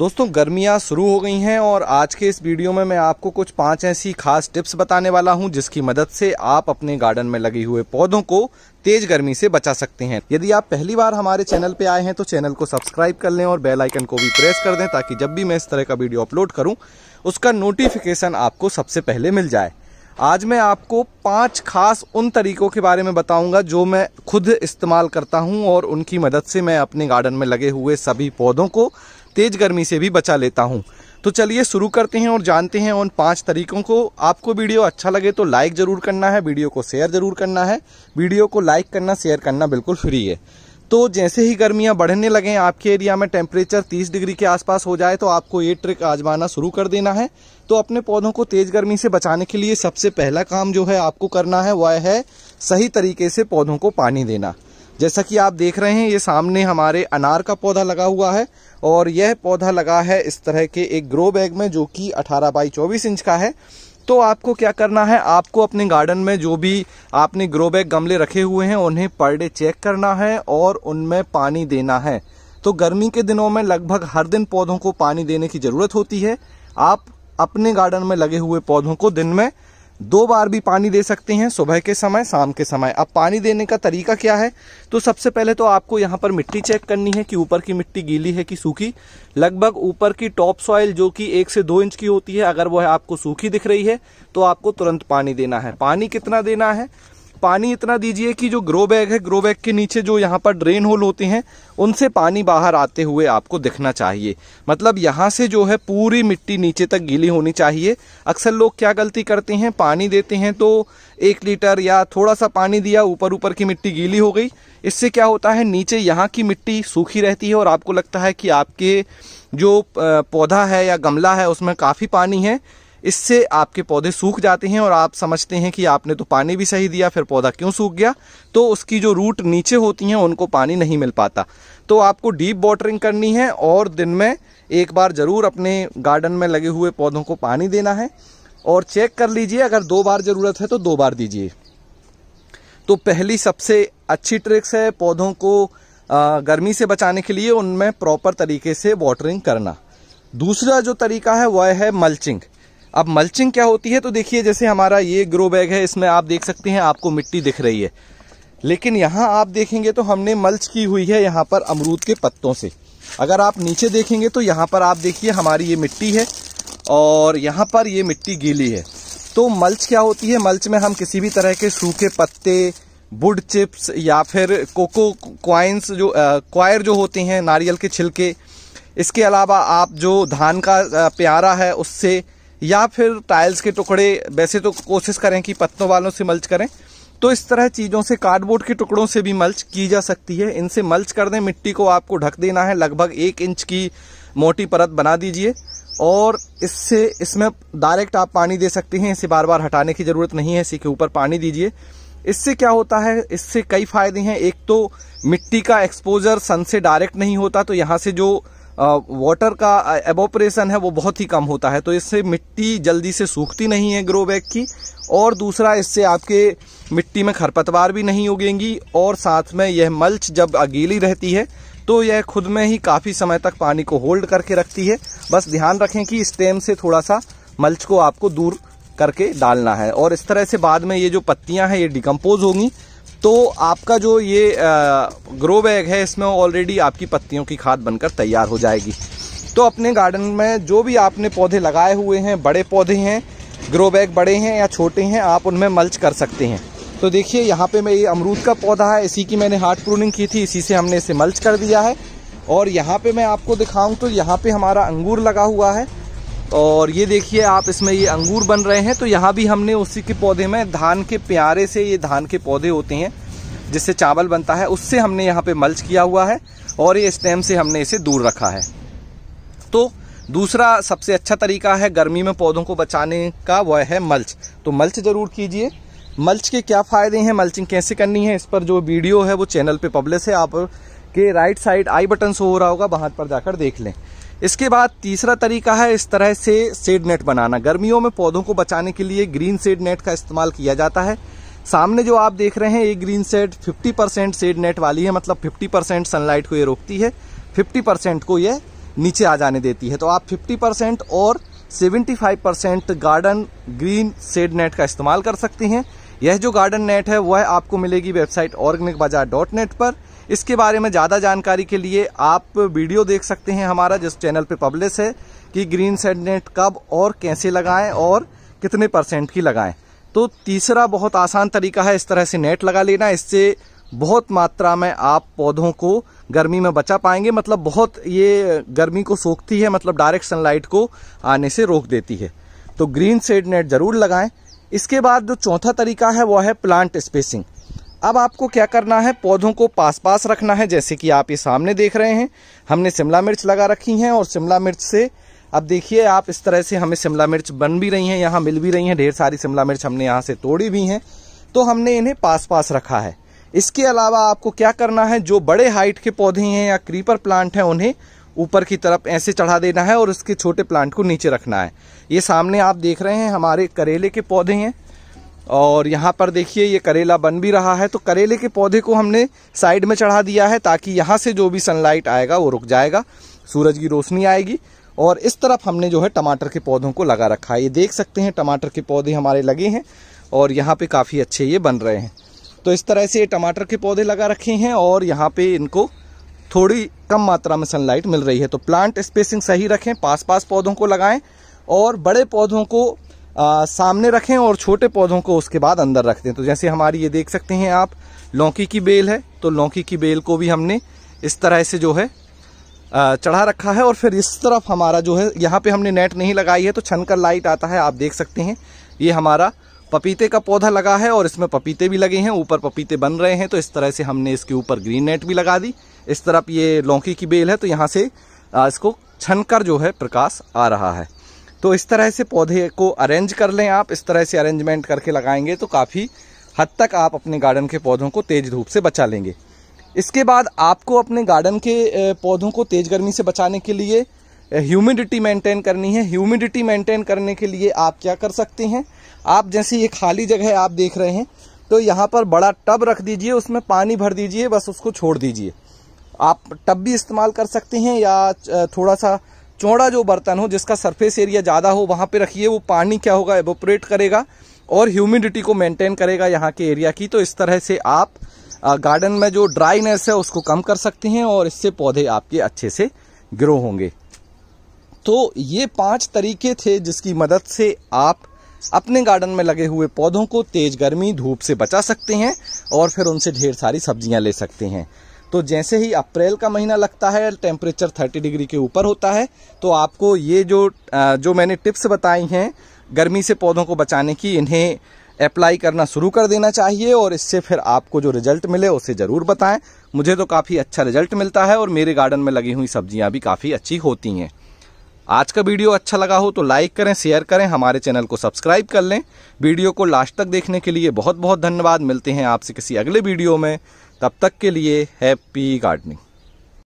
दोस्तों गर्मियां शुरू हो गई हैं और आज के इस वीडियो में मैं आपको कुछ पांच ऐसी खास टिप्स बताने वाला हूं जिसकी मदद से आप अपने गार्डन में लगे हुए पौधों को तेज गर्मी से बचा सकते हैं यदि आप पहली बार हमारे चैनल पे आए हैं तो चैनल को सब्सक्राइब कर लें और बेल आइकन को भी प्रेस कर दें ताकि जब भी मैं इस तरह का वीडियो अपलोड करूँ उसका नोटिफिकेशन आपको सबसे पहले मिल जाए आज मैं आपको पांच खास उन तरीकों के बारे में बताऊंगा जो मैं खुद इस्तेमाल करता हूं और उनकी मदद से मैं अपने गार्डन में लगे हुए सभी पौधों को तेज़ गर्मी से भी बचा लेता हूँ तो चलिए शुरू करते हैं और जानते हैं उन पांच तरीकों को आपको वीडियो अच्छा लगे तो लाइक ज़रूर करना है वीडियो को शेयर ज़रूर करना है वीडियो को लाइक करना शेयर करना बिल्कुल फ्री है तो जैसे ही गर्मियां बढ़ने लगें आपके एरिया में टेम्परेचर 30 डिग्री के आसपास हो जाए तो आपको ये ट्रिक आजमाना शुरू कर देना है तो अपने पौधों को तेज़ गर्मी से बचाने के लिए सबसे पहला काम जो है आपको करना है वह है सही तरीके से पौधों को पानी देना जैसा कि आप देख रहे हैं ये सामने हमारे अनार का पौधा लगा हुआ है और यह पौधा लगा है इस तरह के एक ग्रो बैग में जो कि 18 बाई 24 इंच का है तो आपको क्या करना है आपको अपने गार्डन में जो भी आपने ग्रो बैग गमले रखे हुए हैं उन्हें पर डे चेक करना है और उनमें पानी देना है तो गर्मी के दिनों में लगभग हर दिन पौधों को पानी देने की ज़रूरत होती है आप अपने गार्डन में लगे हुए पौधों को दिन में दो बार भी पानी दे सकते हैं सुबह के समय शाम के समय अब पानी देने का तरीका क्या है तो सबसे पहले तो आपको यहाँ पर मिट्टी चेक करनी है कि ऊपर की मिट्टी गीली है कि सूखी लगभग ऊपर की टॉप सॉइल जो कि एक से दो इंच की होती है अगर वह आपको सूखी दिख रही है तो आपको तुरंत पानी देना है पानी कितना देना है पानी इतना दीजिए कि जो ग्रो बैग है ग्रो बैग के नीचे जो यहाँ पर ड्रेन होल होते हैं उनसे पानी बाहर आते हुए आपको दिखना चाहिए मतलब यहाँ से जो है पूरी मिट्टी नीचे तक गीली होनी चाहिए अक्सर लोग क्या गलती करते हैं पानी देते हैं तो एक लीटर या थोड़ा सा पानी दिया ऊपर ऊपर की मिट्टी गीली हो गई इससे क्या होता है नीचे यहाँ की मिट्टी सूखी रहती है और आपको लगता है कि आपके जो पौधा है या गमला है उसमें काफ़ी पानी है इससे आपके पौधे सूख जाते हैं और आप समझते हैं कि आपने तो पानी भी सही दिया फिर पौधा क्यों सूख गया तो उसकी जो रूट नीचे होती हैं उनको पानी नहीं मिल पाता तो आपको डीप वाटरिंग करनी है और दिन में एक बार ज़रूर अपने गार्डन में लगे हुए पौधों को पानी देना है और चेक कर लीजिए अगर दो बार ज़रूरत है तो दो बार दीजिए तो पहली सबसे अच्छी ट्रिक्स है पौधों को गर्मी से बचाने के लिए उनमें प्रॉपर तरीके से वाटरिंग करना दूसरा जो तरीका है वह है मल्चिंग अब मल्चिंग क्या होती है तो देखिए जैसे हमारा ये ग्रो बैग है इसमें आप देख सकते हैं आपको मिट्टी दिख रही है लेकिन यहाँ आप देखेंगे तो हमने मल्च की हुई है यहाँ पर अमरूद के पत्तों से अगर आप नीचे देखेंगे तो यहाँ पर आप देखिए हमारी ये मिट्टी है और यहाँ पर ये मिट्टी गीली है तो मल्च क्या होती है मल्च में हम किसी भी तरह के सूखे पत्ते बुड चिप्स या फिर कोको क्वाइंस जो क्वायर जो होते हैं नारियल के छिलके इसके अलावा आप जो धान का प्यारा है उससे या फिर टाइल्स के टुकड़े वैसे तो कोशिश करें कि पत्तों वालों से मल्च करें तो इस तरह चीज़ों से कार्डबोर्ड के टुकड़ों से भी मल्च की जा सकती है इनसे मल्च कर दें मिट्टी को आपको ढक देना है लगभग एक इंच की मोटी परत बना दीजिए और इससे इसमें डायरेक्ट आप पानी दे सकते हैं इसे बार बार हटाने की ज़रूरत नहीं है इसी के ऊपर पानी दीजिए इससे क्या होता है इससे कई फायदे हैं एक तो मिट्टी का एक्सपोजर सन से डायरेक्ट नहीं होता तो यहाँ से जो वाटर का एबोपरेशन है वो बहुत ही कम होता है तो इससे मिट्टी जल्दी से सूखती नहीं है ग्रो बैग की और दूसरा इससे आपके मिट्टी में खरपतवार भी नहीं उगेंगी और साथ में यह मल्च जब अगीली रहती है तो यह खुद में ही काफ़ी समय तक पानी को होल्ड करके रखती है बस ध्यान रखें कि स्टेम से थोड़ा सा मल्च को आपको दूर करके डालना है और इस तरह से बाद में ये जो पत्तियां हैं ये डिकम्पोज होंगी तो आपका जो ये ग्रो बैग है इसमें ऑलरेडी आपकी पत्तियों की खाद बनकर तैयार हो जाएगी तो अपने गार्डन में जो भी आपने पौधे लगाए हुए हैं बड़े पौधे हैं ग्रो बैग बड़े हैं या छोटे हैं आप उनमें मल्च कर सकते हैं तो देखिए यहाँ पे मैं ये अमरूद का पौधा है इसी की मैंने हार्ड प्रूनिंग की थी इसी से हमने इसे मल्च कर दिया है और यहाँ पे मैं आपको दिखाऊं तो यहाँ पे हमारा अंगूर लगा हुआ है और ये देखिए आप इसमें ये अंगूर बन रहे हैं तो यहाँ भी हमने उसी के पौधे में धान के प्यारे से ये धान के पौधे होते हैं जिससे चावल बनता है उससे हमने यहाँ पे मल्च किया हुआ है और ये स्टेम से हमने इसे दूर रखा है तो दूसरा सबसे अच्छा तरीका है गर्मी में पौधों को बचाने का वह है मल्च तो मल्च ज़रूर कीजिए मल्च के क्या फ़ायदे हैं मल्चिंग कैसे करनी है इस पर जो वीडियो है वो चैनल पे पब्लिश है आप के right side I button show हो रहा होगा वहाँ पर जाकर देख लें इसके बाद तीसरा तरीका है इस तरह से सेड नेट बनाना गर्मियों में पौधों को बचाने के लिए ग्रीन सेड नेट का इस्तेमाल किया जाता है सामने जो आप देख रहे हैं ये green shade 50 percent shade net वाली है मतलब 50 परसेंट सनलाइट को ये रोकती है 50 परसेंट को ये नीचे आ जाने देती है तो आप 50 परसेंट और 75 percent garden green shade net का इस्तेमाल कर सकती हैं यह जो गार्डन नेट है वह आपको मिलेगी website organic Bazaar dot net पर इसके बारे में ज़्यादा जानकारी के लिए आप वीडियो देख सकते हैं हमारा जिस चैनल पे पब्लिश है कि ग्रीन सेड नेट कब और कैसे लगाएं और कितने परसेंट की लगाएं तो तीसरा बहुत आसान तरीका है इस तरह से नेट लगा लेना इससे बहुत मात्रा में आप पौधों को गर्मी में बचा पाएंगे मतलब बहुत ये गर्मी को सोखती है मतलब डायरेक्ट सनलाइट को आने से रोक देती है तो ग्रीन सेड नेट ज़रूर लगाएं इसके बाद जो चौथा तरीका है वह है प्लांट स्पेसिंग अब आपको क्या करना है पौधों को पास पास रखना है जैसे कि आप ये सामने देख रहे हैं हमने शिमला मिर्च लगा रखी हैं और शिमला मिर्च से अब देखिए आप इस तरह से हमें शिमला मिर्च बन भी रही हैं यहाँ मिल भी रही हैं ढेर सारी शिमला मिर्च हमने यहाँ से तोड़ी भी हैं तो हमने इन्हें पास पास रखा है इसके अलावा आपको क्या करना है जो बड़े हाइट के पौधे हैं या क्रीपर प्लांट हैं उन्हें ऊपर की तरफ ऐसे चढ़ा देना है और उसके छोटे प्लांट को नीचे रखना है ये सामने आप देख रहे हैं हमारे करेले के पौधे हैं और यहाँ पर देखिए ये करेला बन भी रहा है तो करेले के पौधे को हमने साइड में चढ़ा दिया है ताकि यहाँ से जो भी सनलाइट आएगा वो रुक जाएगा सूरज की रोशनी आएगी और इस तरफ हमने जो है टमाटर के पौधों को लगा रखा है ये देख सकते हैं टमाटर के पौधे हमारे लगे हैं और यहाँ पे काफ़ी अच्छे ये बन रहे हैं तो इस तरह से ये टमाटर के पौधे लगा रखे हैं और यहाँ पे इनको थोड़ी कम मात्रा में सनलाइट मिल रही है तो प्लांट स्पेसिंग सही रखें पास पास पौधों को लगाएं और बड़े पौधों को आ, सामने रखें और छोटे पौधों को उसके बाद अंदर रख दें तो जैसे हमारी ये देख सकते हैं आप लौकी की बेल है तो लौकी की बेल को भी हमने इस तरह से जो है चढ़ा रखा है और फिर इस तरफ हमारा जो है यहाँ पे हमने नेट नहीं लगाई है तो छन कर लाइट आता है आप देख सकते हैं ये हमारा पपीते का पौधा लगा है और इसमें पपीते भी लगे हैं ऊपर पपीते बन रहे हैं तो इस तरह से हमने इसके ऊपर ग्रीन नेट भी लगा दी इस तरफ ये लौकी की बेल है तो यहाँ से इसको छन कर जो है प्रकाश आ रहा है तो इस तरह से पौधे को अरेंज कर लें आप इस तरह से अरेंजमेंट करके लगाएंगे तो काफ़ी हद तक आप अपने गार्डन के पौधों को तेज़ धूप से बचा लेंगे इसके बाद आपको अपने गार्डन के पौधों को तेज़ गर्मी से बचाने के लिए ह्यूमिडिटी मेंटेन करनी है ह्यूमिडिटी मेंटेन करने के लिए आप क्या कर सकते हैं आप जैसे ये खाली जगह आप देख रहे हैं तो यहाँ पर बड़ा टब रख दीजिए उसमें पानी भर दीजिए बस उसको छोड़ दीजिए आप टब भी इस्तेमाल कर सकते हैं या थोड़ा सा चौड़ा जो बर्तन हो जिसका सरफेस एरिया ज़्यादा हो वहाँ पे रखिए वो पानी क्या होगा एवोपरेट करेगा और ह्यूमिडिटी को मेंटेन करेगा यहाँ के एरिया की तो इस तरह से आप गार्डन में जो ड्राइनेस है उसको कम कर सकते हैं और इससे पौधे आपके अच्छे से ग्रो होंगे तो ये पांच तरीके थे जिसकी मदद से आप अपने गार्डन में लगे हुए पौधों को तेज गर्मी धूप से बचा सकते हैं और फिर उनसे ढेर सारी सब्जियां ले सकते हैं तो जैसे ही अप्रैल का महीना लगता है टेम्परेचर 30 डिग्री के ऊपर होता है तो आपको ये जो जो मैंने टिप्स बताई हैं गर्मी से पौधों को बचाने की इन्हें अप्लाई करना शुरू कर देना चाहिए और इससे फिर आपको जो रिजल्ट मिले उसे ज़रूर बताएं मुझे तो काफ़ी अच्छा रिजल्ट मिलता है और मेरे गार्डन में लगी हुई सब्जियां भी काफ़ी अच्छी होती हैं आज का वीडियो अच्छा लगा हो तो लाइक करें शेयर करें हमारे चैनल को सब्सक्राइब कर लें वीडियो को लास्ट तक देखने के लिए बहुत बहुत धन्यवाद मिलते हैं आपसे किसी अगले वीडियो में तब तक के लिए हैप्पी गार्डनिंग